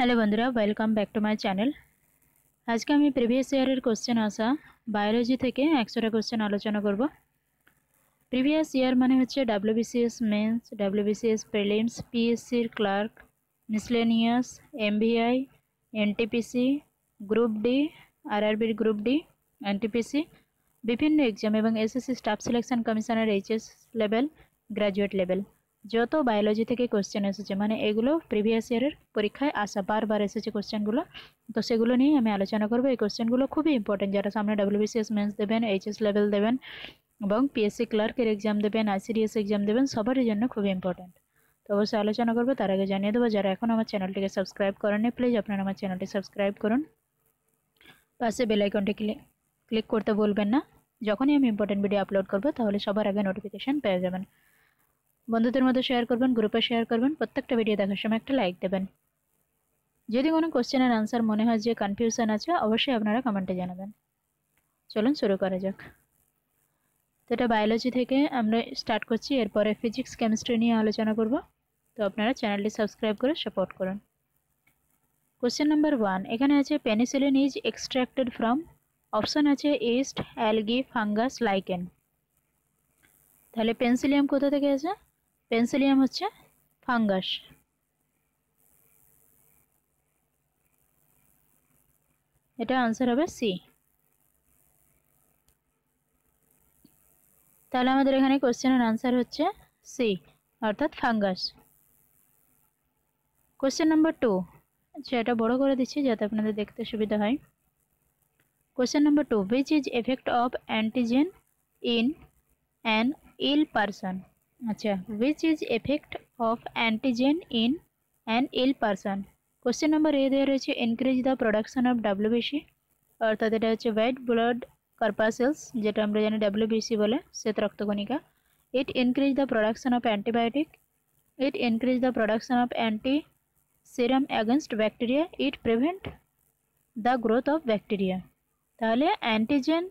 Hello বন্ধুরা welcome back to my channel আজকে আমি previous year question answer biology থেকে 100 টা क्वेश्चन আলোচনা করব प्रीवियस ईयर মানে হচ্ছে WBCS mains WBCS prelims PSC এর clerk miscellaneous MBI NTPC group D RRB group D NTPC বিভিন্ন एग्जाम एवं SSC স্টাফ সিলেকশন কমিশনের HS লেভেল ग्रेजुएट লেভেল যত বায়োলজি থেকে কোশ্চেন এসেছে মানে এগুলো প্রিভিয়াস ইয়ারের পরীক্ষায় আসা বারবার এসেছে কোশ্চেনগুলো তো সেগুলো নিয়ে আমি আলোচনা করবো এই কোশ্চেনগুলো খুবই ইম্পর্টেন্ট যারা সামনে ডাব্লিউবিসিএস মেন্স দেবেন এইচএস লেভেল দেবেন এবং পিএসসি ক্লার্কের এক্সাম দেবেন আইসিডিএস এক্সাম দেবেন সবারই জন্য খুবই ইম্পর্টেন্ট তো অবশ্যই আলোচনা করবো তার আগে জানিয়ে দেবো যারা এখন আমার চ্যানেলটিকে সাবস্ক্রাইব করেননি প্লিজ আপনারা আমার চ্যানেলটি সাবস্ক্রাইব করুন পাশে বেলাইকনটি ক্লিক ক্লিক করতে বলবেন না যখনই আমি ইম্পর্টেন্ট ভিডিও আপলোড করবো তাহলে সবার আগে নোটিফিকেশান পেয়ে যাবেন বন্ধুদের মধ্যে শেয়ার করবেন গ্রুপে শেয়ার করবেন প্রত্যেকটা ভিডিও দেখার সময় একটা লাইক দেবেন যদি কোনো কোশ্চেনের আনসার মনে হয় যে কনফিউশন আছে অবশ্যই আপনারা কমেন্টে জানাবেন চলুন শুরু করা যাক তো এটা বায়োলজি থেকে আমরা স্টার্ট করছি এরপরে ফিজিক্স কেমিস্ট্রি নিয়ে আলোচনা করব তো আপনারা চ্যানেলটি সাবস্ক্রাইব করে সাপোর্ট করুন কোশ্চেন নাম্বার ওয়ান এখানে আছে penicillin is extracted from option আছে ইস্ট অ্যালগি ফাঙ্গাস লাইকেন তাহলে পেনসিলিয়াম কোথা থেকে আছে পেন্সিলিয়াম হচ্ছে ফাঙ্গাস এটা আনসার হবে সি তাহলে আমাদের এখানে কোশ্চেনের আনসার হচ্ছে সি অর্থাৎ ফাঙ্গাস কোশ্চেন নাম্বার টু আচ্ছা এটা বড় করে দিচ্ছি যাতে আপনাদের দেখতে সুবিধা হয় question number two which is effect of antigen in an ill person আচ্ছা which is effect of antigen in an ill person question number এ দেওয়া রয়েছে increase the production of WBC অর্থাৎ এটা হচ্ছে হোয়াইট ব্লাড কার্পাসেলস যেটা আমরা জানি ডাব্লিউবিসি বলে শ্বেত রক্তকণিকা it increase the production of antibiotic it increase the production of anti serum against bacteria it prevent the growth of bacteria তাহলে অ্যান্টিজেন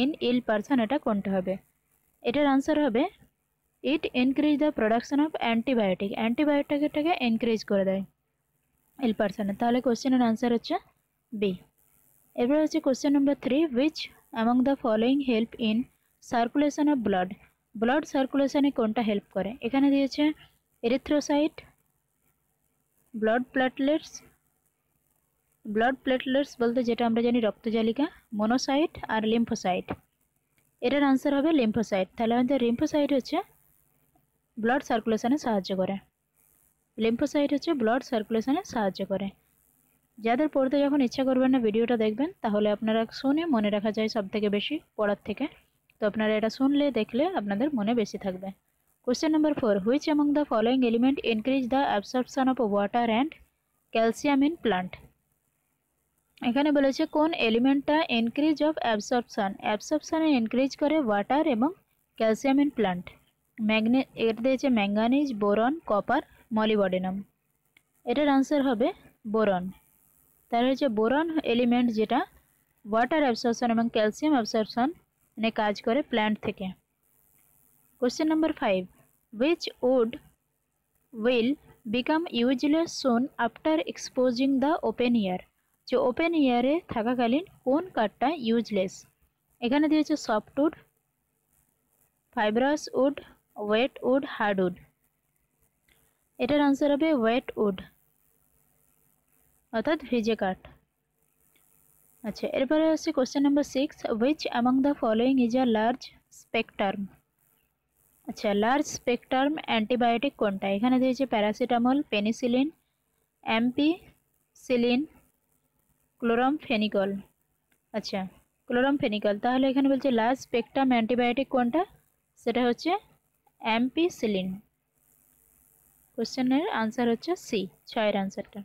ইন ইল পারসন এটা কোনটা হবে এটার আনসার হবে it increase the production of antibiotic অ্যান্টিবায়োটিকটাকে increase করে দেয় এল পার্সনে তাহলে কোশ্চেনের আনসার হচ্ছে বি এবার হচ্ছে question number three which among the following help in circulation of blood blood সার্কুলেশনে কোনটা হেল্প করে এখানে দিয়েছে erythrocyte blood platelets blood platelets বলতে যেটা আমরা জানি রক্তজালিকা মোনোসাইট আর লিম্ফোসাইট এটার আনসার হবে লিম্ফোসাইট তাহলে আমাদের লিম্ফোসাইট হচ্ছে ব্লাড সার্কুলেশনে সাহায্য করে লিম্পোসাইট হচ্ছে ব্লাড সার্কুলেশনে সাহায্য করে যাদের পড়তে যখন ইচ্ছা করবেন না ভিডিওটা দেখবেন তাহলে আপনারা শুনে মনে রাখা যায় সব থেকে বেশি পড়ার থেকে তো আপনারা এটা শুনলে দেখলে আপনাদের মনে বেশি থাকবে question number four which among the following element increase the absorption of water and calcium in plant এখানে বলেছে কোন এলিমেন্টটা ইনক্রিজ অফ অ্যাবসর্পশন অ্যাবসর্পশানে ইনক্রিজ করে ওয়াটার এবং ক্যালসিয়াম ইন প্লান্ট ম্যাগনে এটা দিয়েছে ম্যাঙ্গানিজ বোরন কপার মলিবডেনাম এটার আনসার হবে বোরন তার হচ্ছে বোরন এলিমেন্ট যেটা ওয়াটার অ্যাবসর্পশন এবং ক্যালসিয়াম অ্যাবসর্পশন মানে কাজ করে প্ল্যান্ট থেকে question number five which wood will become useless soon after exposing the open air যে ওপেন ইয়ারে থাকাকালীন কোন কাঠটা ইউজলেস এখানে দিয়েছে soft wood fibrous wood wet wood hardwood এটার আনসার হবে ওয়েট উড অর্থাৎ ভিজে কাঠ আচ্ছা এরপরে আসছে question number six which among the following is a large spectrum আচ্ছা লার্জ স্পেকটার্ম অ্যান্টিবায়োটিক কোনটা এখানে দিয়েছে প্যারাসিটামল পেনিসিলিন সিলিন ক্লোরাম ফেনিকল আচ্ছা ক্লোরাম ফেনিকল তাহলে এখানে বলছে লার্জ স্পেকটার্ম অ্যান্টিবায়োটিক কোনটা সেটা হচ্ছে অ্যাম্পিসিলিন কোশ্চেনের আনসার হচ্ছে সি ছয়ের আনসারটা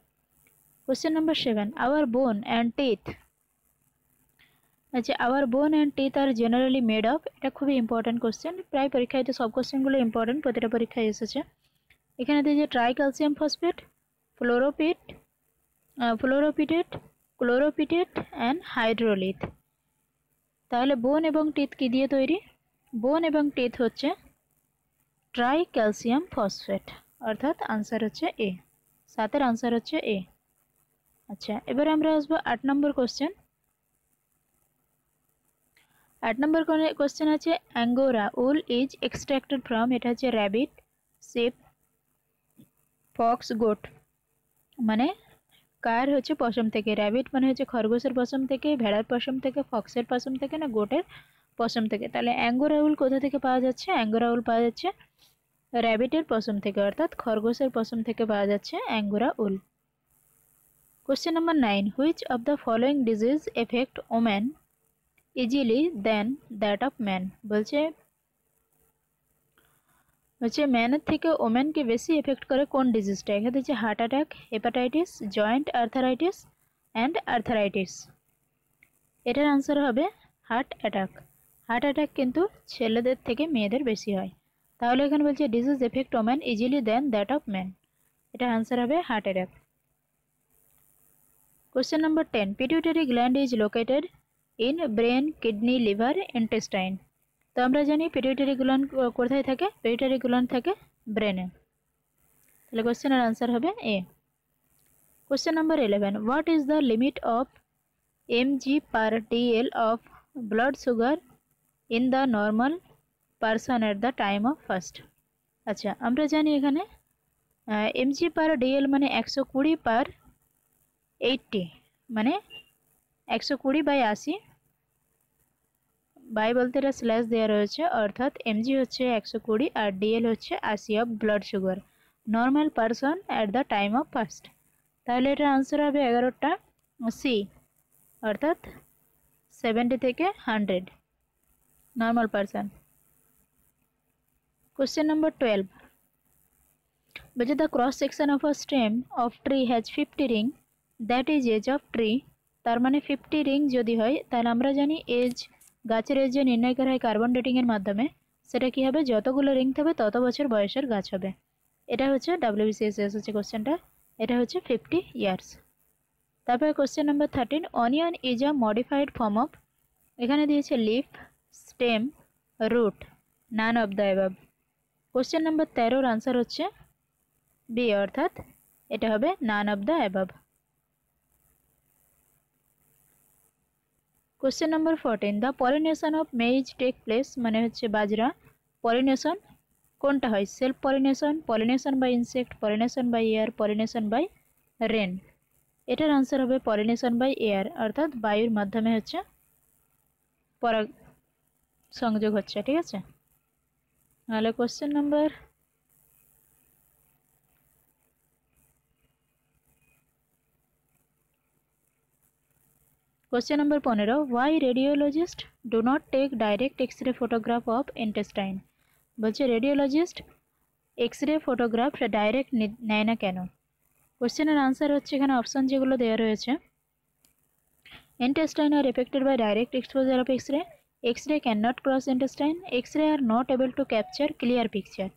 question number seven our bone and teeth আচ্ছা our bone and teeth are generally made of এটা খুবই ইম্পর্ট্যান্ট কোশ্চেন প্রায় পরীক্ষায় তো সব কোশ্চেনগুলো ইম্পর্ট্যান্ট প্রতিটা পরীক্ষায় এসেছে এখানে দিয়েছে tri calcium phosphate fluorapatite fluorapatited chlorapatited and hydrolith তাহলে বোন এবং টিথ কী দিয়ে তৈরি বোন এবং টিথ হচ্ছে ট্রাই ক্যালসিয়াম ফসফেট অর্থাৎ আনসার হচ্ছে এ সাতের আনসার হচ্ছে এ আচ্ছা এবার আমরা আসবো আট নম্বর কোশ্চেন আট নম্বর কোশ্চেন আছে angora wool is extracted from এটা হচ্ছে র্যাবিট সেপ ফক্স গোট মানে কার হচ্ছে পশম থেকে র্যাবিট মানে হচ্ছে খরগোশের পশম থেকে ভেড়ার পশম থেকে ফক্সের পশম থেকে না গোটের পশম থেকে তাহলে অ্যাঙ্গোরা উল কোথা থেকে পাওয়া যাচ্ছে অ্যাঙ্গোরা উল পাওয়া যাচ্ছে র্যাবিটের পশম থেকে অর্থাৎ খরগোশের পশম থেকে পাওয়া যাচ্ছে angora wool question number nine which of the following disease effect woman easily than that of man বলছে হচ্ছে ম্যানের থেকে ওম্যানকে বেশি এফেক্ট করে কোন ডিজিজটা এখানে হচ্ছে heart attack hepatitis joint arthritis and arthritis এটার আনসার হবে হার্ট অ্যাটাক হার্ট অ্যাটাক কিন্তু ছেলেদের থেকে মেয়েদের বেশি হয় তাহলে এখানে বলছে disease effect woman easily than that of man এটা আনসার হবে heart attack question number ten pituitary gland is located in brain kidney liver intestine তো আমরা জানি পিটিউটারি গ্ল্যান্ড কোথায় থাকে পিটিউটারি গ্ল্যান্ড থাকে ব্রেনে তাহলে কোশ্চেনের আনসার হবে A question number eleven what is the limit of M G per DL of blood sugar in the normal person at the time of first আচ্ছা আমরা জানি এখানে এমজি পার ডিএল মানে একশো কুড়ি পার এইটটি মানে একশো কুড়ি বাই আশি বাই বলতে এটা স্ল্যাশ দেওয়া রয়েছে অর্থাৎ এমজি হচ্ছে একশো কুড়ি আর ডিএল হচ্ছে আশি অফ blood sugar normal person at the time of first তাহলে এটার আনসার হবে এগারোটা সি অর্থাৎ সেভেন্টি থেকে hundred normal person. Question number 12. Whether the cross section of a stem of tree has 50 ring that is edge of tree তার মানে fifty ring যদি হয় তাহলে আমরা জানি এজ গাছের এজ যে নির্ণয় করা হয় কার্বন ডেটিংয়ের মাধ্যমে সেটা কী হবে যতগুলো রিং থাকবে তত বছর বয়সের গাছ হবে এটা হচ্ছে ডাব্লিউবিসিএস হচ্ছে কোশ্চেনটা এটা হচ্ছে ফিফটি ইয়ার্স তারপরে question number thirteen onion is a modified form of এখানে দিয়েছে leaf stem root none of the above question number তেরোর আনসার হচ্ছে বি অর্থাৎ এটা হবে none of the above question number fourteen the pollination of maize take place মানে হচ্ছে বাজরা পলিনেশন কোনটা হয় self pollination pollination by insect pollination by air pollination by rain এটার আনসার হবে পলিনেশন বাই এয়ার অর্থাৎ বায়ুর মাধ্যমে হচ্ছে পরাগ সংযোগ হচ্ছে ঠিক আছে তাহলে কোশ্চেন নাম্বার কোশ্চেন নাম্বার পনেরো why radiologist do not take direct X ray photograph of intestine বলছে radiologist X ray photograph direct নেয় না কেন কোশ্চেনের আনসার হচ্ছে এখানে অপশান যেগুলো দেওয়া রয়েছে intestine are affected by direct exposure of X ray X-ray cannot cross intestine. X-ray are not able to capture clear picture.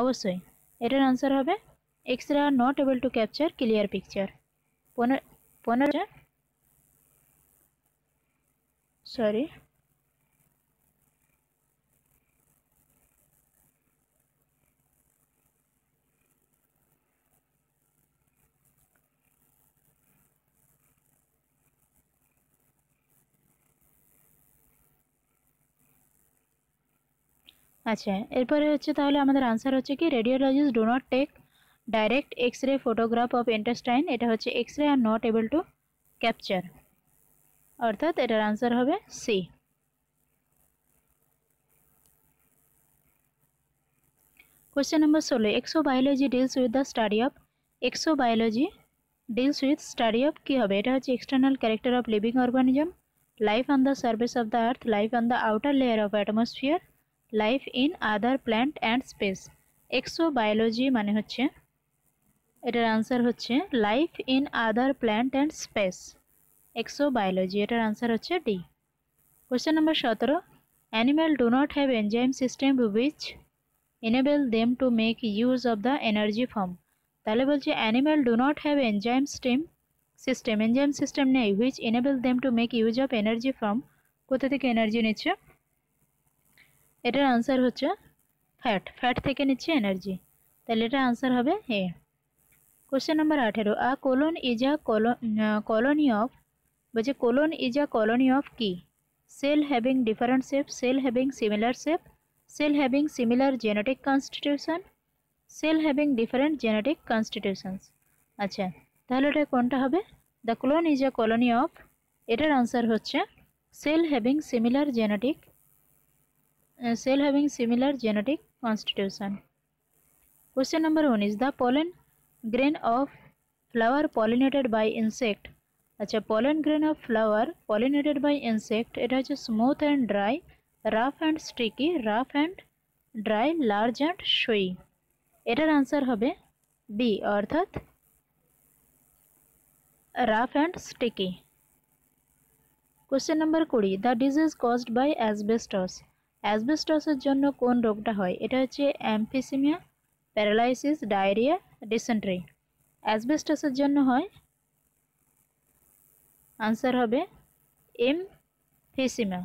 অবশ্যই এটার আনসার হবে X-ray are not able to capture clear picture. পুনর পুনর sorry আচ্ছা এরপরে হচ্ছে তাহলে আমাদের আনসার হচ্ছে কি radiologist do not take direct X ray photograph of intestine এটা হচ্ছে X ray are not able to capture অর্থাৎ এটার আনসার হবে সি কোশ্চেন নম্বর ষোলো exo biology deals with the study of exo biology deals with study of কী হবে এটা হচ্ছে external character of living organism life on the surface of the earth life on the outer layer of atmosphere life in other plant and space exo biology মানে হচ্ছে এটার answer হচ্ছে life in other plant and space exo biology এটার answer হচ্ছে D question number সতেরো animal do not have enzyme system which enable them to make use of the energy form তাহলে বলছে animal do not have enzyme steam system enzyme system নেই which enable them to make use of energy form কোথা থেকে energy নিচ্ছে এটার answer হচ্ছে fat fat থেকে নিচ্ছে এনার্জি তাহলে এটার আনসার হবে এ কোশ্চেন নাম্বার আঠেরো a colon is a colony of বলছে colon is a colony of কি cell having different shape cell having similar shape cell having similar genetic constitution cell having different genetic constitutions আচ্ছা তাহলে এটা কোনটা হবে the clone is a colony of এটার answer হচ্ছে cell having similar genetic cell having similar genetic constitution question number 1 is the pollen grain of flower pollinated by insect আচ্ছা pollen grain of flower pollinated by insect এটা হচ্ছে smooth and dry rough and sticky rough and dry large and showy এটার answer হবে B অর্থাৎ rough and sticky question number কুড়ি the disease caused by asbestos অ্যাসবেস্টসের জন্য কোন রোগটা হয় এটা হচ্ছে অ্যাম্পিসিমিয়া প্যারালাইসিস ডায়রিয়া ডিসেন্ট্রি অ্যাসবেস্টসের জন্য হয় আনসার হবে এম ফিসিমা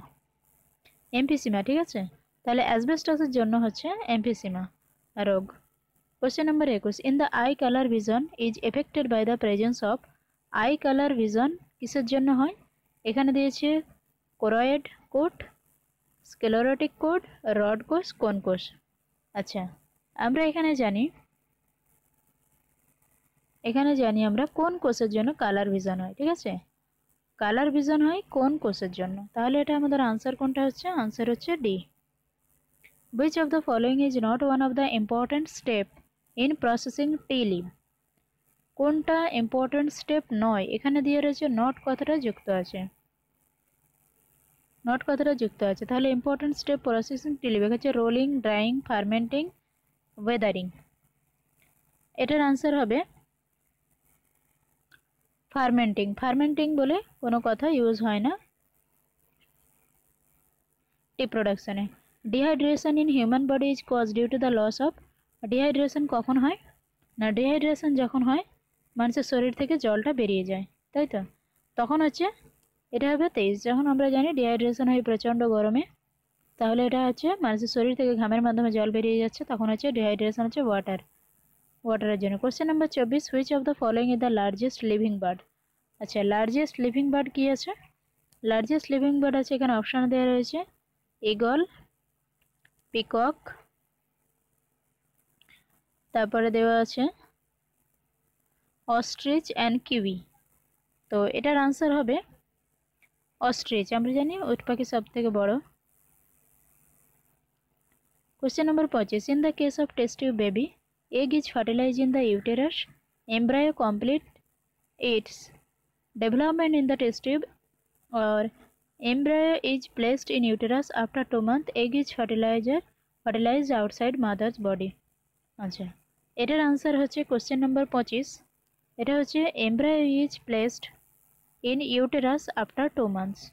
এমফিসিমা ঠিক আছে তাহলে অ্যাসবেস্টসের জন্য হচ্ছে এমফিসিমা রোগ কোশ্চেন নম্বর একুশ in the eye colour vision is affected by the presence of eye colour vision কিসের জন্য হয় এখানে দিয়েছে choroid coat sclerotic coat rod কোষ কোন কোষ আচ্ছা আমরা এখানে জানি এখানে জানি আমরা কোন কোষের জন্য কালার ভিশন হয় ঠিক আছে কালার ভিশন হয় কোন কোষের জন্য তাহলে এটা আমাদের আনসার কোনটা হচ্ছে আনসার হচ্ছে D which of the following is not one of the important step in processing tea leaf কোনটা ইম্পর্ট্যান্ট স্টেপ নয় এখানে দিয়ে রয়েছে নট কথাটা যুক্ত আছে নট কথাটা যুক্ত আছে তাহলে ইম্পর্টেন্ট স্টেপ প্রসেসিং লিখে হচ্ছে রোলিং ড্রাইং ফার্মেন্টিং ওয়েদারিং এটার আনসার হবে ফার্মেন্টিং ফার্মেন্টিং বলে কোনো কথা ইউজ হয় না টি প্রোডাকশনে dehydration in human body is cause due to the loss of dehydration কখন হয় না ডিহাইড্রেশন যখন হয় মানুষের শরীর থেকে জলটা বেরিয়ে যায় তাই তো তখন হচ্ছে এটা হবে তেইশ যখন আমরা জানি ডিহাইড্রেশন হয় প্রচণ্ড গরমে তাহলে এটা হচ্ছে মানুষের শরীর থেকে ঘামের মাধ্যমে জল বেরিয়ে যাচ্ছে তখন হচ্ছে ডিহাইড্রেশন হচ্ছে ওয়াটার ওয়াটারের জন্য কোশ্চেন নাম্বার চব্বিশ which of the following is the largest living bird আচ্ছা লার্জেস্ট লিভিং বার্ড কী আছে লার্জেস্ট লিভিং বার্ড আছে এখানে অপশান দেওয়া রয়েছে ইগল পিকক তারপরে দেওয়া আছে অস্ট্রিচ অ্যান্ড কিউই তো এটার আনসার হবে অস্ট্রিচ আমরা জানি উট পাখি সব থেকে বড় কোশ্চেন নম্বর পঁচিশ in the case of you baby egg is fertilise in the uterus embryo complete its development in the tube or embryo is placed in uterus after two month egg is fertiliser fertilise outside mother's body আচ্ছা এটার answer হচ্ছে question number পঁচিশ এটা হচ্ছে embryo is placed in uterus after 2 months.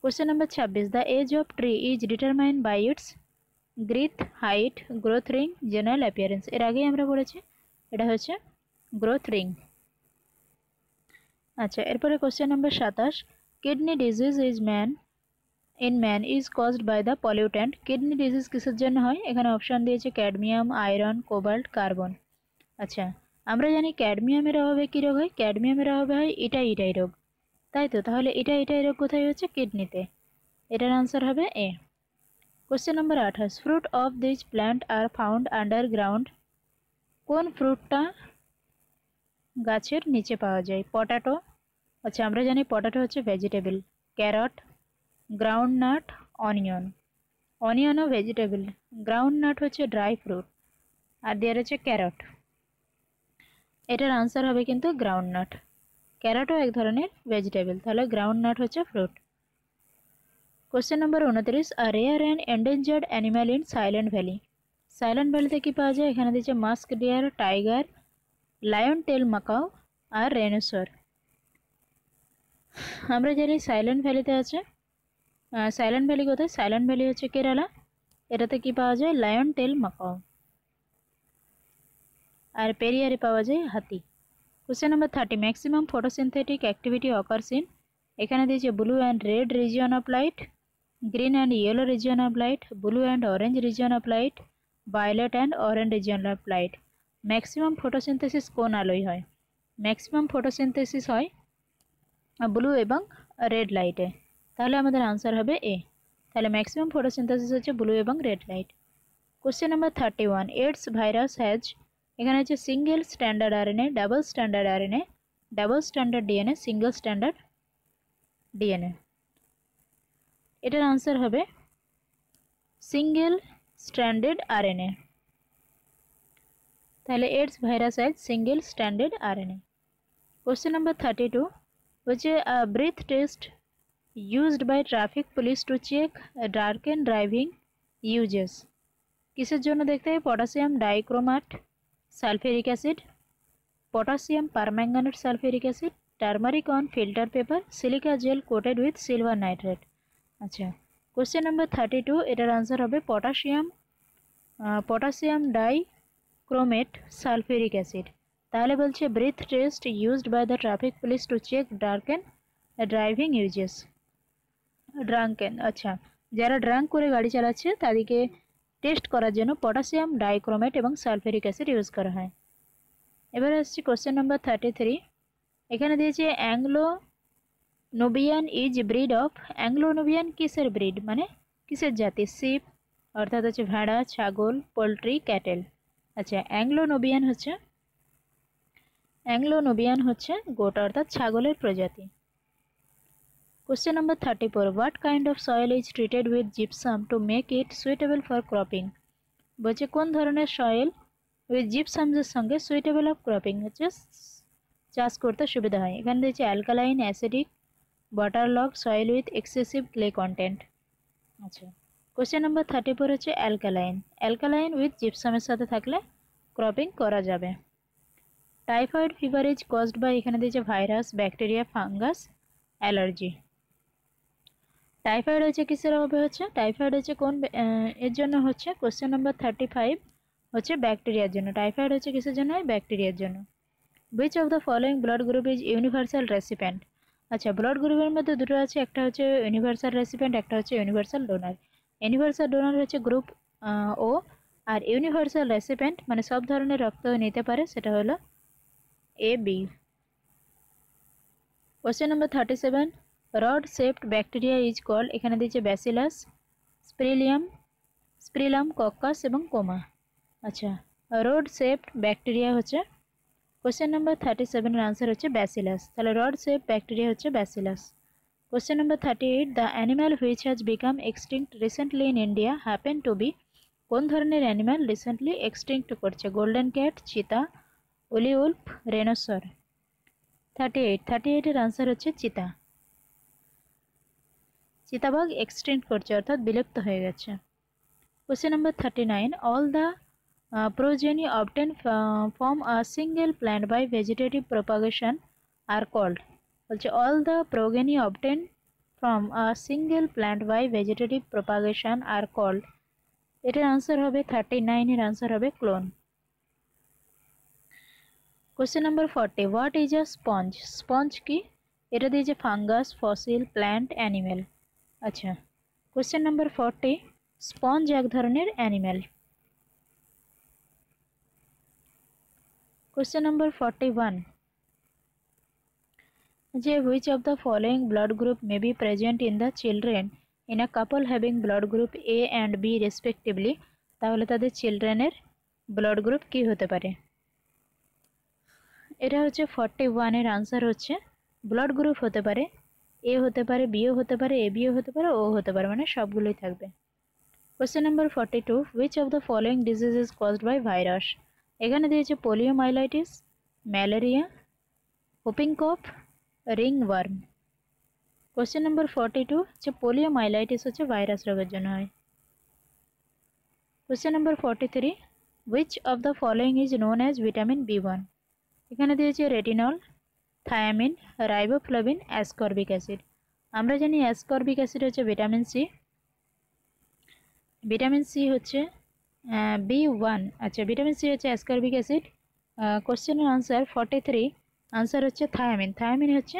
Question number 26. The age of tree is determined by its girth height growth ring general appearance এর আগেই আমরা বলেছি এটা হচ্ছে গ্রোথ রিং আচ্ছা এরপরে কোশ্চেন নাম্বার সাতাশ kidney disease is man in man is caused by the pollutant kidney disease কিসের জন্য হয় এখানে অপশান দিয়েছে ক্যাডমিয়াম আয়রন কোবাল্ট কার্বন আচ্ছা আমরা জানি ক্যাডমিয়ামের অভাবে কী রোগ হয় ক্যাডমিয়ামের অভাবে হয় এটা ইটাই রোগ তাই তো তাহলে এটা এটাই রোগ কোথায় হচ্ছে কিডনিতে এটার আনসার হবে এ কোশ্চেন নম্বর আঠাশ fruit of this plant are found underground কোন ফ্রুটটা গাছের নিচে পাওয়া যায় পটাটো আচ্ছা আমরা জানি পটাটো হচ্ছে vegetable carrot groundnut onion অনিয়নও ভেজিটেবল গ্রাউন্ড নাট হচ্ছে ড্রাই ফ্রুট আর দেওয়া রয়েছে ক্যারট এটার আনসার হবে কিন্তু গ্রাউন্ড নাট ক্যারাটও এক ধরনের ভেজিটেবল তাহলে গ্রাউন্ড নাট হচ্ছে ফ্রুট কোশ্চেন নম্বর উনত্রিশ আর rare and endangered animal in Silent Valley Silent ভ্যালিতে কী পাওয়া যায় এখানে দিচ্ছে musk deer tiger lion tail macaque আর রেনোসর আমরা জানি সাইলেন্ট ভ্যালিতে আছে সাইলেন্ট ভ্যালি কোথায় সাইলেন্ট ভ্যালি হচ্ছে কেরালা এটাতে কী পাওয়া যায় লায়ন টেল মাকাও আর পেরিয়ারে পাওয়া যায় হাতি question number thirty maximum photosynthetic activity occurs in এখানে দিয়েছে blue and red region of light green and yellow region of light blue and orange region of light violet and orange region of light maximum photosynthesis কোন আলোয় হয় maximum photosynthesis হয় blue এবং red লাইটে তাহলে আমাদের আনসার হবে A তাহলে ম্যাক্সিমাম ফটোসিনথেসিস হচ্ছে ব্লু এবং red light question number thirty one AIDS virus has এখানে হচ্ছে single standard RNA double standard RNA double standard DNA single standard DNA এটার আনসার হবে সিঙ্গেল স্ট্যান্ডার্ড আরএনএ তাহলে AIDS virus as single standard R A question number thirty two হচ্ছে breath test used by traffic police to check drunken driving uses কিসের জন্য দেখতে হবে potassium dichromate sulphuric acid potassium permanganate sulphuric acid turmeric on filter paper silica gel coated with silver nitrate আচ্ছা question number thirty two এটার answer হবে potassium potassium dichromate sulphuric acid তাহলে বলছে breath test used by the traffic police to check drunken driving uses drunken আচ্ছা যারা drank করে গাড়ি চালাচ্ছে তাদেরকে টেস্ট করার জন্য পটাশিয়াম ডাইক্রোমেট এবং সালফেরিক অ্যাসিড ইউজ করা হয় এবার আসছি কোশ্চেন নম্বর থার্টি থ্রি এখানে দিয়েছে Anglo Nubian is breed of Anglo Nubian কিসের ব্রিড মানে কিসের জাতি শিপ অর্থাৎ হচ্ছে ভেড়া ছাগল পোলট্রি ক্যাটেল আচ্ছা অ্যাংলো নোবিয়ান হচ্ছে অ্যাংলো নোবিয়ান হচ্ছে গোটা অর্থাৎ ছাগলের প্রজাতি Question number 34. What kind of soil is treated with gypsum to make it suitable for cropping? বলছে কোন ধরনের সয়েল উইথ জিপসামের সঙ্গে সুইটেবল অফ ক্রপিং হচ্ছে চাষ করতে সুবিধা হয় এখানে দিয়েছে alkaline acidic waterlog soil with excessive clay content আচ্ছা কোশ্চেন নাম্বার থার্টি ফোর হচ্ছে অ্যালকালাইন অ্যালকালাইন উইথ জিপসামের সাথে থাকলে ক্রপিং করা যাবে typhoid fever is caused by এখানে দিয়েছে virus bacteria fungus allergy typhoid হচ্ছে কিসের অভাবে হচ্ছে টাইফয়েড হচ্ছে কোন এর জন্য হচ্ছে কোশ্চেন নম্বর থার্টি ফাইভ হচ্ছে ব্যাকটেরিয়ার জন্য টাইফয়েড হচ্ছে কিসের জন্য ব্যাকটেরিয়ার জন্য which of the following blood group is universal recipient আচ্ছা ব্লাড গ্রুপের মধ্যে দুটো আছে একটা হচ্ছে ইউনিভার্সাল রেসিপেন্ট একটা হচ্ছে ইউনিভার্সাল ডোনার ইউনিভার্সাল ডোনার হচ্ছে গ্রুপ ও আর ইউনিভার্সাল রেসিপেন্ট মানে সব ধরনের রক্ত নিতে পারে সেটা হলো A B question number thirty seven rod shaped bacteria is call এখানে দিয়েছে ব্যাসিলাস স্প্রিলিয়াম স্প্রিলাম কক্কাস এবং কোমা আচ্ছা রড শেপড ব্যাকটেরিয়া হচ্ছে কোশ্চেন নাম্বার থার্টি সেভেনের আনসার হচ্ছে ব্যাসিলাস তাহলে রড শেপ ব্যাকটেরিয়া হচ্ছে bacillus question number thirty eight the animal which has become extinct recently in India happen to be কোন ধরনের animal recently extinct করছে golden cat cheetah woolly wolf rhinoceros thirty eight thirty এইটের answer হচ্ছে cheetah চিতাবাঘ extend করছে অর্থাৎ বিলুপ্ত হয়ে গেছে question number thirty nine all the progeny obtain form a single plant by vegetative propagation are called বলছে all the progeny obtain from a single plant by vegetative propagation are called এটার answer হবে thirty নাইনের answer হবে clone question number forty what is a sponge sponge কি এটা দিয়ে যে fungus fossil plant animal আচ্ছা কোশ্চেন নাম্বার ফর্টি স্পঞ্জ এক ধরনের animal question number forty one যে which of the following blood group may be present in the children in a couple having blood group A and B respectively তাহলে তাদের চিলড্রেনের blood group কি হতে পারে এটা হচ্ছে ফর্টি ওয়ানের আনসার হচ্ছে ব্লাড গ্রুপ হতে পারে এ হতে পারে বিও হতে পারে এ বিও হতে পারে ও হতে পারে মানে সবগুলোই থাকবে question number forty two which of the following disease is caused by virus এখানে দিয়েছে poliomyelitis malaria whooping cough ringworm question number forty two যে পোলিও মাইলাইটিস হচ্ছে ভাইরাস রোগের জন্য হয় question number forty three which of the following is known as vitamin B one এখানে দিয়েছে retinol thiamine riboflavin ascorbic acid আমরা জানি ascorbic acid হচ্ছে ভিটামিন সি ভিটামিন সি হচ্ছে বি ওয়ান আচ্ছা ভিটামিন সি হচ্ছে অ্যাসকর্বিক অ্যাসিড কোশ্চেনের answer forty three answer হচ্ছে থায়ামিন থায়ামিন হচ্ছে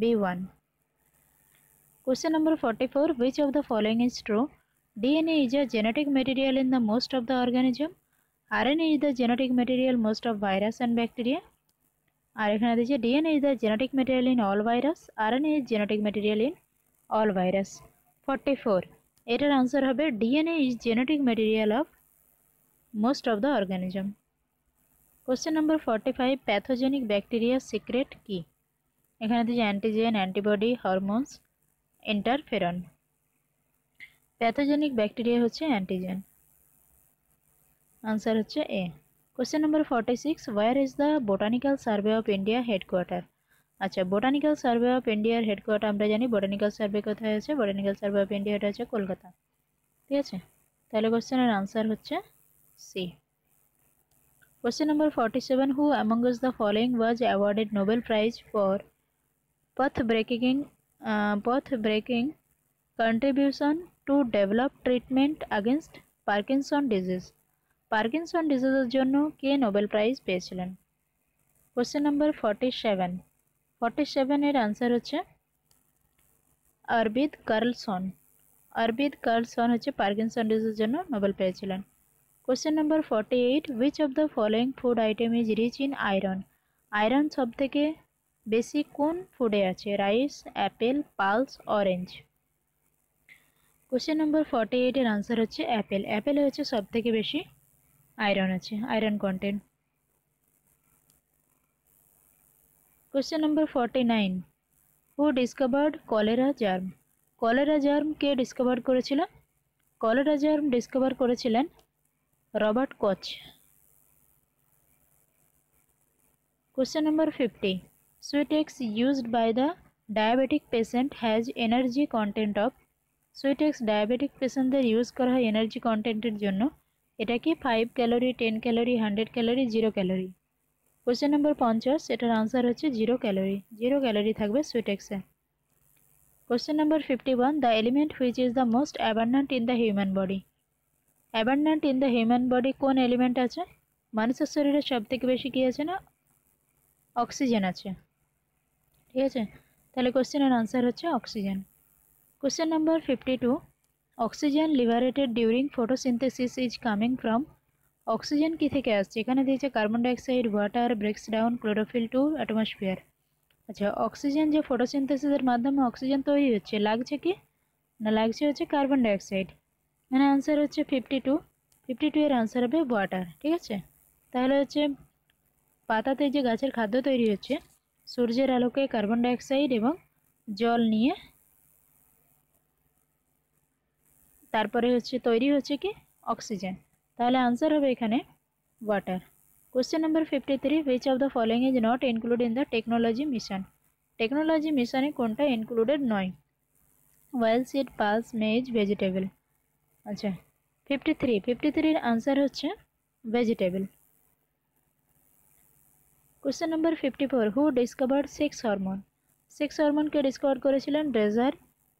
B one question number forty four which of the following is true is a genetic genetic in the most of the organism R N is the genetic material most of virus and bacteria আর এখানে দিয়েছে DNA is the genetic material in all virus R N is genetic material in all virus forty four এটার answer হবে DNA is genetic material of most of the organism question number forty five pathogenic bacteria secrete কী এখানে দিয়েছে antigen antibody hormones interferon pathogenic bacteria হচ্ছে antigen answer হচ্ছে A question number forty six where is the botanical survey of India headquarter अच्छा botanical survey of India headquarter हमें जी botanical सर्वे कथा है बोटानिकल सर्वे ऑफ इंडिया है कलकता ठीक है तेल क्वेश्चन आंसर हे C question number forty seven who among the following was awarded Nobel prize for path breaking path breaking contribution to develop treatment against Parkinson disease Parkinson ডিজিজের জন্য কে Nobel prize পেয়েছিলেন question number forty seven forty সেভেনের answer হচ্ছে Arvid Carlsson Arvid Carlsson হচ্ছে Parkinson ডিজিজের জন্য Nobel পেয়েছিলেন question number forty eight which of the following food item is rich in iron iron সব থেকে বেশি কোন ফুডে আছে rice apple pulse orange question number forty এইটের আনসার হচ্ছে অ্যাপেল অ্যাপেল হচ্ছে সব থেকে বেশি আয়রন আছে iron content question number forty nine who discovered cholera germ cholera germ কে ডিসকভার করেছিল কলেরা জার্ম ডিসকভার করেছিলেন Robert Koch question number fifty Sweetex used by the diabetic patient has energy content of Sweetex diabetic পেশেন্টদের use করা হয় energy কন্টেন্টের জন্য এটা কি five calorie ten calorie hundred calorie zero calorie question number পঞ্চাশ এটার আনসার হচ্ছে জিরো ক্যালোরি জিরো ক্যালোরি থাকবে সুইটেক্সে question number fifty one the element which is the most abundant in the human body abundant in the human body কোন element আছে মানুষের শরীরে সবথেকে বেশি কী আছে না অক্সিজেন আছে ঠিক আছে তাহলে কোশ্চেনের আনসার হচ্ছে oxygen question number fifty two oxygen liberated during photosynthesis is coming from oxygen কী থেকে আসছে এখানে দিয়েছে carbon dioxide water breaks down chlorophyll to atmosphere আচ্ছা অক্সিজেন যে ফটোসিনথেসিসের মাধ্যমে অক্সিজেন তৈরি হচ্ছে লাগছে কি না লাগছে হচ্ছে কার্বন ডাইঅক্সাইড মানে আনসার হচ্ছে ফিফটি টু ফিফটি টু এর আনসার হবে ওয়াটার ঠিক আছে তাহলে হচ্ছে পাতাতে যে গাছের খাদ্য তৈরি হচ্ছে সূর্যের আলোকে কার্বন ডাইঅক্সাইড এবং জল নিয়ে তারপরে হচ্ছে তৈরি হচ্ছে কি অক্সিজেন তাহলে आंसर হবে এখানে water question number 53 which of the following is not include in the technology mission technology মিশনে কোনটা ইনক্লুডেড নয় oilseed pulse maize vegetable আচ্ছা 53 53 এর आंसर হচ্ছে vegetable question number 54 who discovered sex hormone sex hormone কে discover করেছিলেন ড্রেজার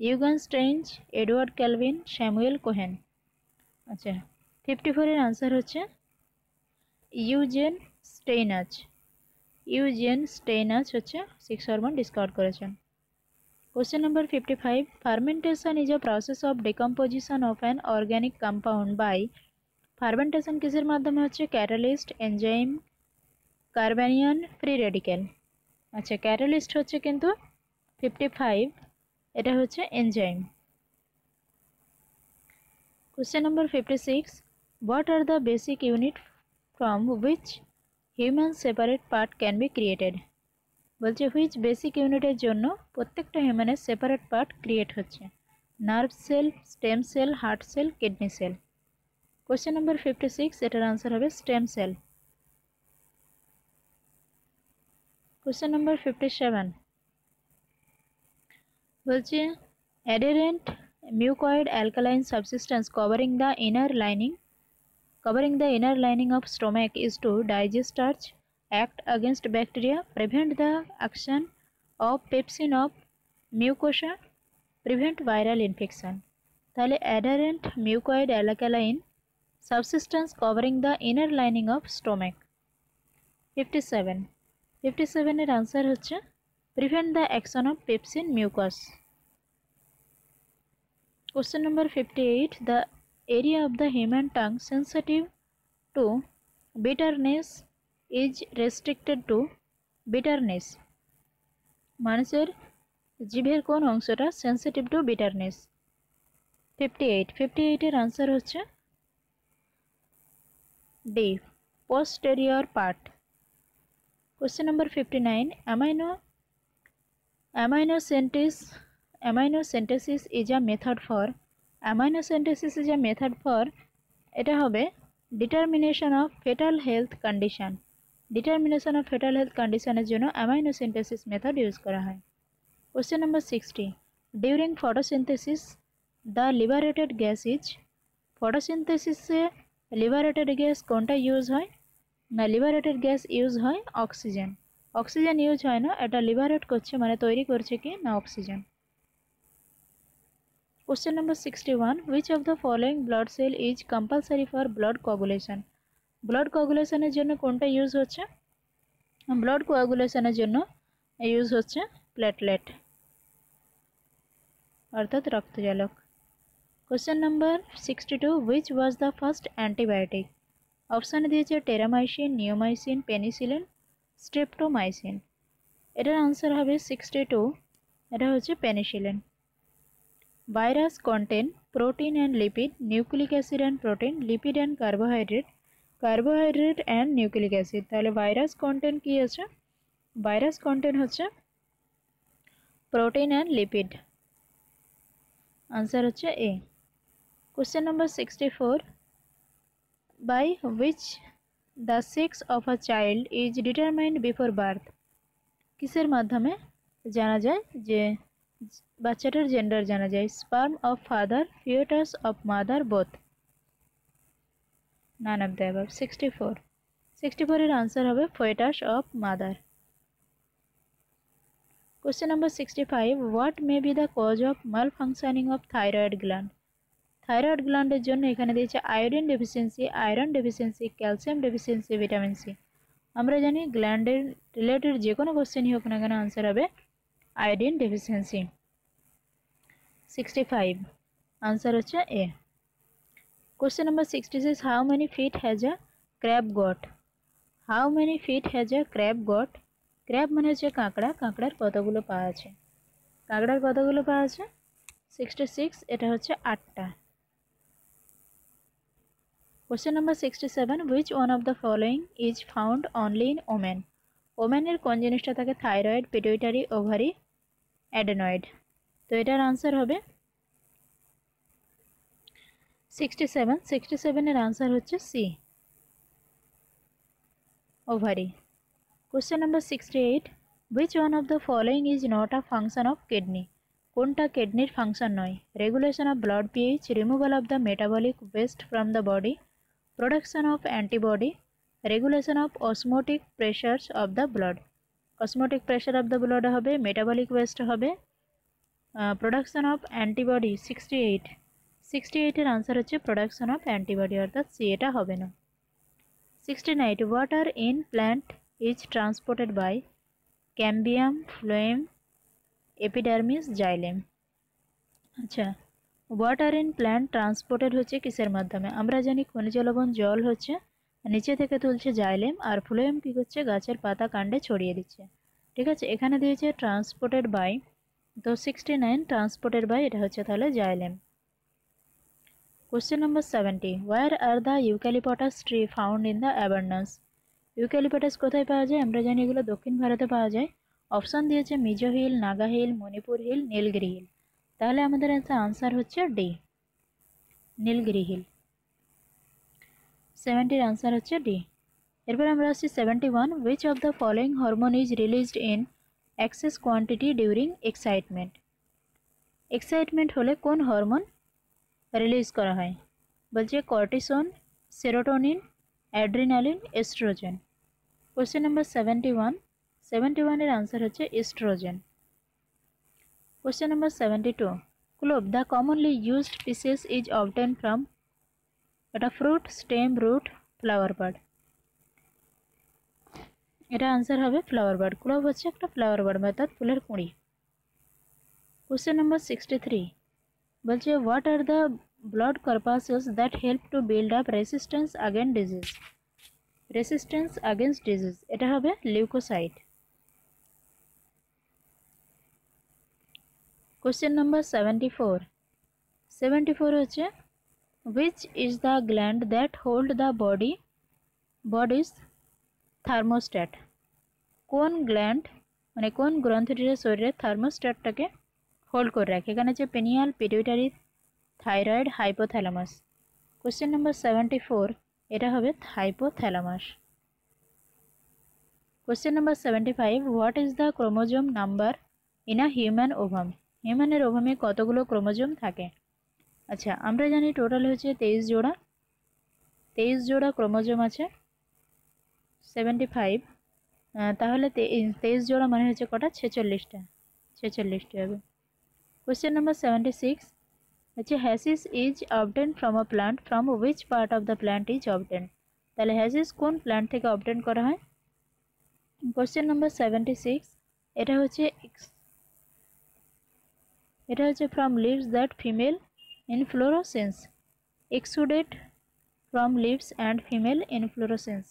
Eugen Steinach Edward Calvin Samuel Cohen আচ্ছা ফিফটি ফোরের আনসার হচ্ছে ইউজেন স্টেইনাচ ইউজেন স্টেইনাচ হচ্ছে সিক্স হরমোন ডিসকাউন্ট করেছেন question number fifty five fermentation is a process of decomposition of an organic compound by fermentation কিসের মাধ্যমে হচ্ছে catalyst enzyme carbanion free radical আচ্ছা catalyst হচ্ছে কিন্তু ফিফটি ফাইভ এটা হচ্ছে enzyme question number fifty six what are the basic unit from which human separate part can be created বলছে which basic ইউনিটের জন্য প্রত্যেকটা হিউম্যানের সেপারেট পার্ট ক্রিয়েট হচ্ছে nerve cell stem cell heart cell kidney cell question number fifty six এটার answer হবে stem cell question number fifty seven বলছে adherent mucoid alkaline subsistence covering the inner lining covering the inner lining of stomach is to digest starch act act against prevent the action of pepsin of of prevent viral viral তাহলে adherent mucoid alkaline subsistence covering the inner lining of stomach fifty seven fifty সেভেনের answer হচ্ছে prevent the action of pepsin mucus. Question number 58. The area of the human tongue sensitive to bitterness is restricted to bitterness. মানুষের জিভের কোন অংশটা sensitive to bitterness fifty eight fifty এইটের answer হচ্ছে D posterior part question number fifty nine amino Aminocentesis, aminocentesis is a method for aminocentesis is a method for এটা হবে determination of fetal health condition determination of fetal health কন্ডিশনের জন্য aminocentesis method use করা হয় question number sixty during photosynthesis the liberated gas is ফটোসিনথেসিসে liberated gas কোনটা use হয় না লিবারেটেড গ্যাস ইউজ হয় অক্সিজেন অক্সিজেন ইউজ হয় না এটা লিভারেট করছে মানে তৈরি করছে কি না oxygen question number sixty one which of the following blood cell is compulsory for blood coagulation blood কোয়াগুলেশনের জন্য কোনটা ইউজ হচ্ছে ব্লাড কোয়াগুলেশনের জন্য ইউজ হচ্ছে প্লেটলেট অর্থাৎ রক্তজালক question number sixty two which was the first antibiotic option দিয়েছে টেরামাইসিন নিওমাইসিন পেনিসিলিন streptomycin এর आंसर হবে 62 এটা হচ্ছে penicillin virus contain protein and lipid nucleic acid and protein lipid and carbohydrate carbohydrate and nucleic acid তাহলে virus contain কি আছে virus contain হচ্ছে protein and lipid answer হচ্ছে A question number 64 by which the sex of a child is determined before birth কিসের মাধ্যমে জানা যায় যে বাচ্চাটার জেন্ডার জানা যায় sperm of father foetus of mother both none of the above sixty four sixty ফোরের আনসার হবে foetus of mother Question number 65 What may be the cause of malfunctioning of thyroid gland? Thyroid গ্ল্যান্ডের জন্য এখানে দিয়েছে iodine deficiency iron deficiency calcium deficiency vitamin C আমরা জানি গ্ল্যান্ডের related যে কোনো কোশ্চেনই হোক না কেন আনসার হবে iodine deficiency sixty five answer হচ্ছে A question number sixty six how many feet has a crab got how many feet has a crab got crab মানে হচ্ছে কাঁকড়া কাঁকড়ার কতগুলো পা আছে কাঁকড়ার কতগুলো পা আছে সিক্সটি সিক্স এটা হচ্ছে আটটা question number sixty seven which one of the following is found only in women ওমেনের কোন জিনিসটা থাকে থাইরয়েড পিটুইটারি ওভারি অ্যাডেনয়েড তো এটার আনসার হবে সিক্সটি সেভেন সিক্সটি সেভেনের আনসার হচ্ছে C ovary question number sixty eight which one of the following is not a function of kidney কোনটা কিডনির ফাংশন নয় regulation of blood pH removal of the metabolic waste from the body production of antibody regulation of osmotic pressures of the blood osmotic pressure of the blood হবে metabolic waste হবে production of antibody sixty eight sixty এইটের answer হচ্ছে production of antibody অর্থাৎ C এটা হবে না sixty nine water in plant is transported by cambium phloem epidermis xylem আচ্ছা water in plant transported হচ্ছে কিসের মাধ্যমে আমরা জানি খনিজ লবণ জল হচ্ছে নিচে থেকে তুলছে জাইলেম আর ফ্লোয়েম কী করছে গাছের পাতা কাণ্ডে ছড়িয়ে দিচ্ছে ঠিক আছে এখানে দিয়েছে ট্রান্সপোর্টেড বাই তো সিক্সটি নাইন ট্রান্সপোর্টেড বাই এটা হচ্ছে তাহলে xylem question number seventy where are the eucalyptus tree found in the abundance eucalyptus কোথায় পাওয়া যায় আমরা জানি এগুলো দক্ষিণ ভারতে পাওয়া যায় অপশান দিয়েছে Mizo hill Naga hill Manipur hill Nilgiri hill তাহলে আমাদের একটা আনসার হচ্ছে ডি নীলগিরি হিল সেভেন্টির আনসার হচ্ছে ডি এরপর আমরা আসছি seventy one which of the following hormone is released in excess quantity during excitement excitement হলে কোন হরমোন রিলিজ করা হয় বলছে cortisone serotonin adrenaline oestrogen question number seventy one seventy ওয়ানের আনসার হচ্ছে oestrogen question number 72 clove the commonly used pieces is obtain from but a fruit stem root flower bud এটা answer হবে flower बড club হচ্ছে একটা flower বডmetadata ফুলের কোড়ি question number 63 বলছো what are the blood corpuscles that help to build up resistance again disease resistance again disease এটা হবে leucocyte question number seventy four seventy four হচ্ছে which is the gland that hold the body body's thermostat কোন gland মানে কোন গ্রন্থটির শরীরে থার্মোস্ট্যাটটাকে hold করে রাখে এখানে হচ্ছে pineal pituitary thyroid hypothalamus question number seventy four এটা হবে hypothalamus question number seventy five what is the chromosome number in a human ovum হিউম্যানের ওভামে কতগুলো ক্রোমোজোম থাকে আচ্ছা আমরা জানি টোটাল হচ্ছে তেইশ জোড়া তেইশ জোড়া ক্রোমোজোম আছে সেভেন্টি ফাইভ তাহলে তেইশ জোড়া মানে হচ্ছে কটা ছেচল্লিশটা ছেচল্লিশটি হবে কোয়েশ্চেন নাম্বার সেভেন্টি সিক্স হচ্ছে hashish is obtain from a plant from which part of the plant is obtain তাহলে হ্যাসিস কোন প্ল্যান্ট থেকে অবটেন করা হয় কোয়েশ্চেন নাম্বার সেভেন্টি সিক্স এটা হচ্ছে It is from leaves that female inflorescence exudate from leaves and female inflorescence.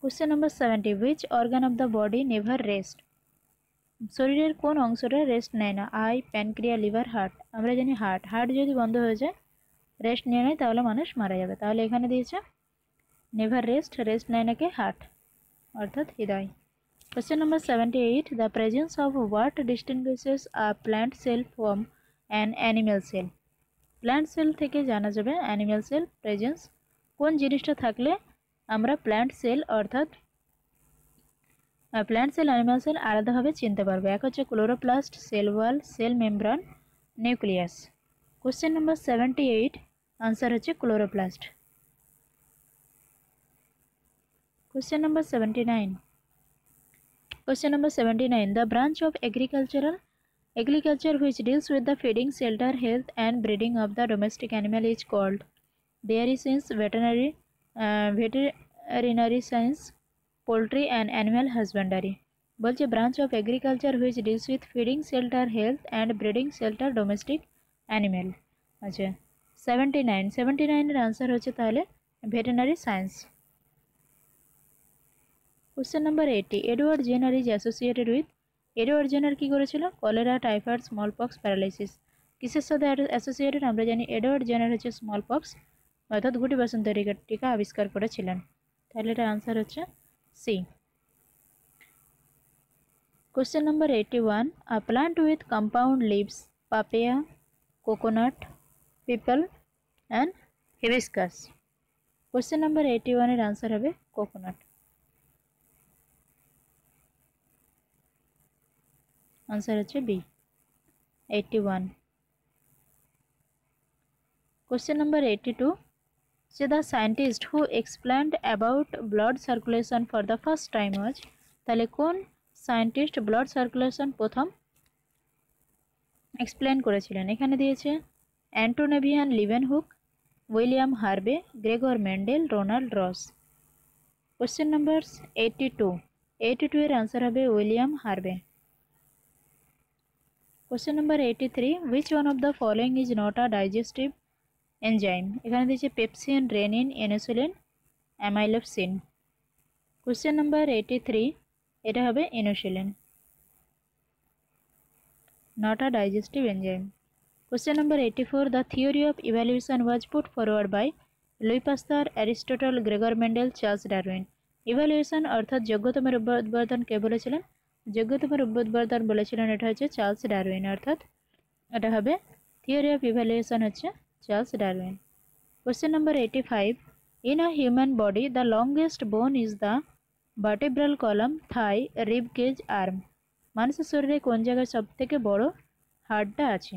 Question number seventy which organ of the body never rest শরীরের কোন অংশটা রেস্ট নেয় না আই প্যানক্রিয়া লিভার হার্ট আমরা জানি heart heart যদি বন্ধ হয়ে যায় রেস্ট নিয়ে নেয় তাহলে মানুষ মারা যাবে তাহলে এখানে দিয়েছে নেভার রেস্ট রেস্ট নেয় নাকি হার্ট অর্থাৎ হৃদয় question number 78 the presence of what distinguishes a plant cell from an animal cell plant cell থেকে জানা যাবে অ্যানিমেল সেল প্রেজেন্স কোন জিনিসটা থাকলে আমরা প্ল্যান্ট সেল অর্থাৎ প্ল্যান্ট সেল আর অ্যানিমেল সেল আলাদাভাবে চিনতে পারব এক হচ্ছে chloroplast cell wall cell membrane nucleus question number 78 answer হচ্ছে chloroplast question number 79 Question number 79. The branch of agricultural agriculture which deals with the feeding, shelter, health and breeding of the domestic animal is called. There is science, veterinary, uh, veterinary science, poultry and animal husbandry. বলছে branch of agriculture which deals with feeding, shelter, health, and breeding shelter domestic animal. আচ্ছা seventy 79 seventy নাইনের answer হচ্ছে তাহলে question number eighty Edward Jenner is associated with Edward Jenner কী করেছিল cholera typhoid smallpox paralysis কিসের সাথে associated আমরা জানি এডওয়ার্ড জেনার হচ্ছে স্মল পক্স অর্থাৎ ঘুটি বাসন্ত টিকা আবিষ্কার করেছিলেন তাহলে এটার আনসার হচ্ছে C question number eighty one a plant with compound leaves papaya coconut peepal and hibiscus question number eighty ওয়ানের আনসার হবে কোকোনাট আনসার হচ্ছে B eighty one question number eighty two say the scientist who explained about blood circulation for the first time was তাহলে কোন scientist blood circulation প্রথম explain করেছিলেন এখানে দিয়েছে Antonie van Leeuwenhoek William Harvey Gregor Mendel Ronald Ross question number eighty two eighty two এর answer হবে William Harvey question number eighty three which one of the following is not a digestive enzyme এখানে দিয়েছে pepsin rennin insulin amylopsin question number eighty three এটা হবে insulin not a digestive enzyme question number eighty four the theory of evaluation was put forward by Louis Pasteur Aristotle Gregor Mendel Charles Darwin evaluation অর্থাৎ যোগ্যতমের উদ্বোধন কে বলেছিলেন যোগ্যতমের তার বলেছিলেন এটা হচ্ছে চার্লস ডারউইন অর্থাৎ এটা হবে থিওরি অফ ইভ্যালুয়েশন হচ্ছে Charles Darwin question number eighty five in a human body the longest bone is the vertebral column thigh rib cage arm মানুষের শরীরে কোন জায়গায় সবথেকে বড় হাড়টা আছে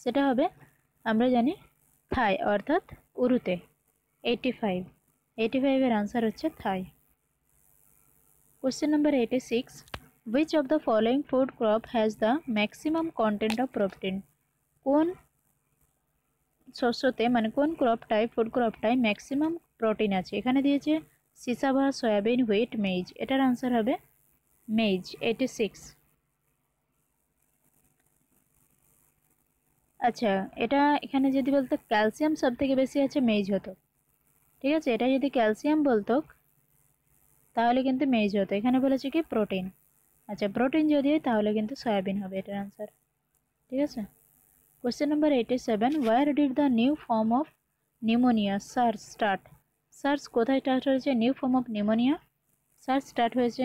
সেটা হবে আমরা জানি থাই অর্থাৎ উরুতে এইটি ফাইভ এইটি ফাইভের আনসার হচ্ছে থাই Question number 86. Which of the following food crop has the maximum content of protein? কোন শস্যতে মানে কোন ক্রপটায় ফুড ক্রপটায় ম্যাক্সিমাম প্রোটিন আছে এখানে দিয়েছে সিসা বা সয়াবিন হুইট মেইজ এটার আনসার হবে মেইজ এইটি সিক্স আচ্ছা এটা এখানে যদি বলতো ক্যালসিয়াম সব থেকে বেশি আছে মেইজ হতো ঠিক আছে এটা যদি ক্যালসিয়াম বলতো তাহলে কিন্তু মেজ হতো এখানে বলেছে কি প্রোটিন আচ্ছা প্রোটিন যদি হয় তাহলে কিন্তু সয়াবিন হবে এটার আনসার ঠিক আছে question number eighty seven where did the new form of pneumonia SARS start SARS কোথায় স্টার্ট হয়েছে new form of pneumonia SARS start হয়েছে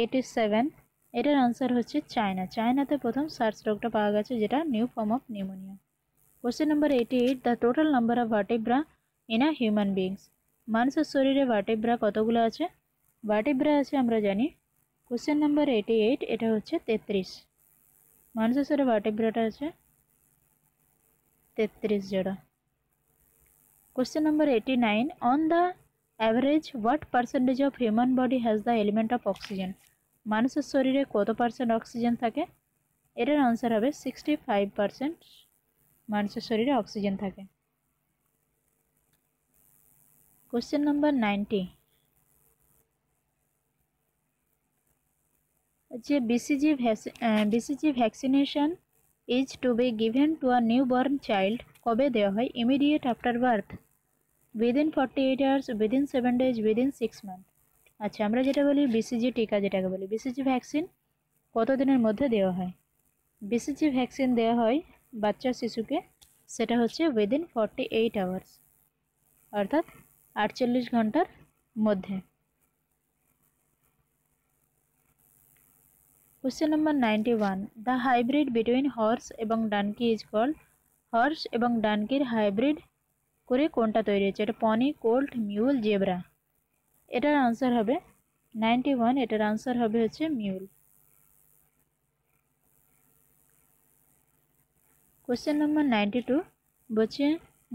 এইটি সেভেন এটার আনসার হচ্ছে চায়না চায়নাতে প্রথম সার্চ রোগটা পাওয়া গেছে যেটা new form of pneumonia question number eighty eight the total number of vertebra in a human beings মানুষের শরীরে ভার্টিব্রা কতগুলো আছে ভার্টিব্রা আছে আমরা জানি কোশ্চেন নাম্বার এইটি এইট এটা হচ্ছে তেত্রিশ মানুষের সাথে ভার্টিব্রাটা আছে তেত্রিশ জোড়া question number eighty nine on the average what percentage of human body has the element of oxygen মানুষের শরীরে কত পার্সেন্ট অক্সিজেন থাকে এটার আনসার হবে সিক্সটি ফাইভ পার্সেন্ট মানুষের শরীরে অক্সিজেন থাকে কোশ্চেন নাম্বার নাইনটি যে BCG BCG vaccination is to be given to a newborn child কবে দেওয়া হয় immediate after birth within forty eight hours within seven days within six month আচ্ছা আমরা যেটা বলি বিসিজি টিকা যেটাকে বলি বিসিজি ভ্যাকসিন কতদিনের মধ্যে দেওয়া হয় বিসিজি ভ্যাকসিন দেওয়া হয় বাচ্চা শিশুকে সেটা হচ্ছে উইদিন ফর্টি এইট আওয়ার্স অর্থাৎ আটচল্লিশ ঘন্টার মধ্যে question number ninety one the hybrid between horse এবং ডানকি ইজ কল্ড হর্স এবং ডানকির হাইব্রিড করে কোনটা তৈরি হয়েছে এটা পনি কোল্ড মিউল জেবরা এটার আনসার হবে নাইনটি ওয়ান এটার আনসার হবে হচ্ছে mule question number ninety two বলছে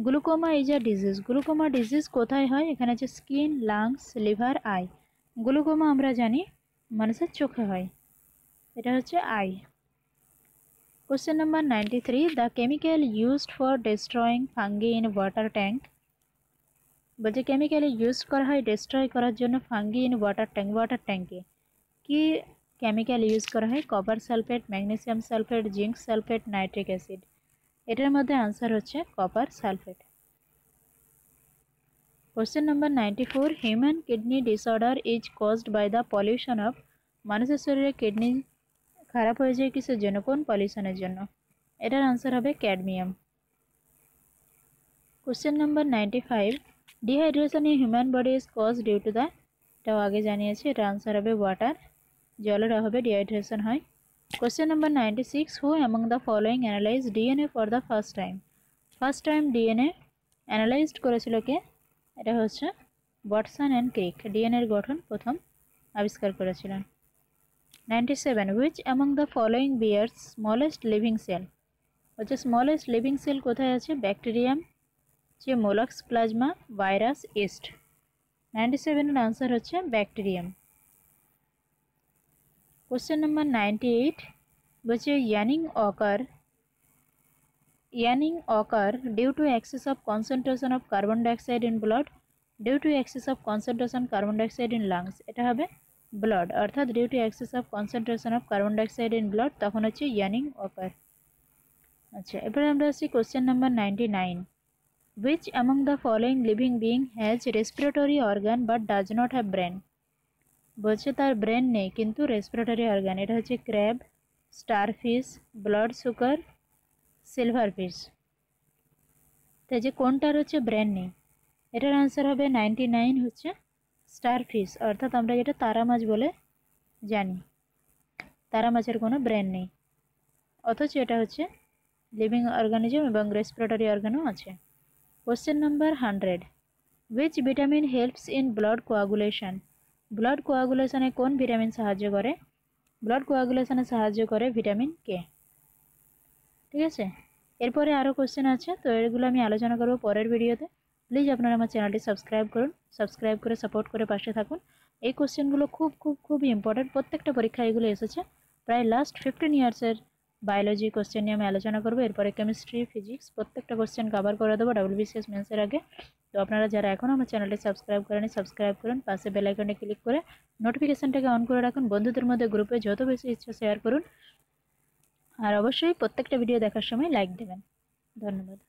glaucoma is a disease glaucoma disease কোথায় হয় এখানে হচ্ছে skin lungs liver eye glaucoma আমরা জানি মানুষের চোখে হয় এটা হচ্ছে eye question number 93 the chemical used for destroying fungi in water tank বজে কেমিক্যাল ইউজ করা হয় डिस्ट्रয় করার জন্য fungi in water tank water ট্যাঙ্কে কি কেমিক্যাল ইউজ করা হয় copper sulphate magnesium sulphate zinc sulphate nitric acid এটার মধ্যে आंसर হচ্ছে copper sulphate question number 94 human kidney disorder is CAUSED by the pollution of মানব শরীরে কিডনি খারাপ হয়ে যায় কিসের জন্য কোন পলিউশনের জন্য এটার আনসার হবে cadmium question number ninety five dehydration in human body is cause due to the এটাও আগে জানিয়েছি এটা আনসার হবে ওয়াটার জলের অভাবে ডিহাইড্রেশন হয় question number ninety six who among the following analyse DNA for the first time first time DNA analysed করেছিল কে এটা হচ্ছে বটসান অ্যান্ড ক্রিক ডিএনএর গঠন প্রথম আবিষ্কার করেছিলেন 97 which among the following bears smallest living cell হচ্ছে স্মলেস্ট লিভিং সেল কোথায় আছে ব্যাকটেরিয়াম যে মোলাক্স প্লাজমা ভাইরাস ইস্ট নাইনটি সেভেনের আনসার হচ্ছে bacterium question number ninety eight বলছে yawning occur yawning occur due to excess of concentration of carbon dioxide in blood due to excess of concentration carbon dioxide in lungs এটা হবে blood অর্থাৎ due to access of concentration of carbon dioxide in blood তখন হচ্ছে yawning ওপার আচ্ছা এবার আমরা আসি question number ninety nine which among the following living being has respiratory organ but does not have বলছে তার ব্রেন নেই কিন্তু রেসপিরেটরি অর্গান এটা হচ্ছে crab star fish blood sugar silver fish তাই যে কোনটার হচ্ছে ব্রেন নেই এটার আনসার হবে নাইনটি নাইন হচ্ছে স্টার ফিস অর্থাৎ আমরা যেটা তারা মাছ বলে জানি তারা মাছের কোনো ব্র্যান্ড নেই অথচ এটা হচ্ছে লিভিং অর্গানিজম এবং রেসপিরেটরি অর্গানও আছে question number hundred which vitamin helps in blood coagulation blood কোয়াগুলেশনে কোন ভিটামিন সাহায্য করে ব্লাড কোয়াগুলেশনে সাহায্য করে ভিটামিন কে ঠিক আছে এরপরে আরও কোশ্চেন আছে তো এগুলো আমি আলোচনা করব পরের ভিডিওতে প্লিজ আপনারা আমার চ্যানেলটি সাবস্ক্রাইব করুন সাবস্ক্রাইব করে সাপোর্ট করে পাশে থাকুন এই কোশ্চেনগুলো খুব খুব খুব ইম্পর্ট্যান্ট প্রত্যেকটা পরীক্ষা এগুলো এসেছে প্রায় লাস্ট ফিফটিন ইয়ার্সের বায়োলজি কোশ্চেন নিয়ে আমি আলোচনা করবো এরপরে কেমিস্ট্রি ফিজিক্স প্রত্যেকটা কোশ্চেন কভার করে দেবো ডাব্লিউবিসিএস মেন্সের আগে তো আপনারা যারা এখনও আমার চ্যানেলটি সাবস্ক্রাইব করেনি সাবস্ক্রাইব করুন পাশে বেলাইকনে ক্লিক করে নোটিফিকেশানটাকে অন করে রাখুন বন্ধুদের মধ্যে গ্রুপে যত বেশি ইচ্ছা শেয়ার করুন আর অবশ্যই প্রত্যেকটা ভিডিও দেখার সময় লাইক দেবেন ধন্যবাদ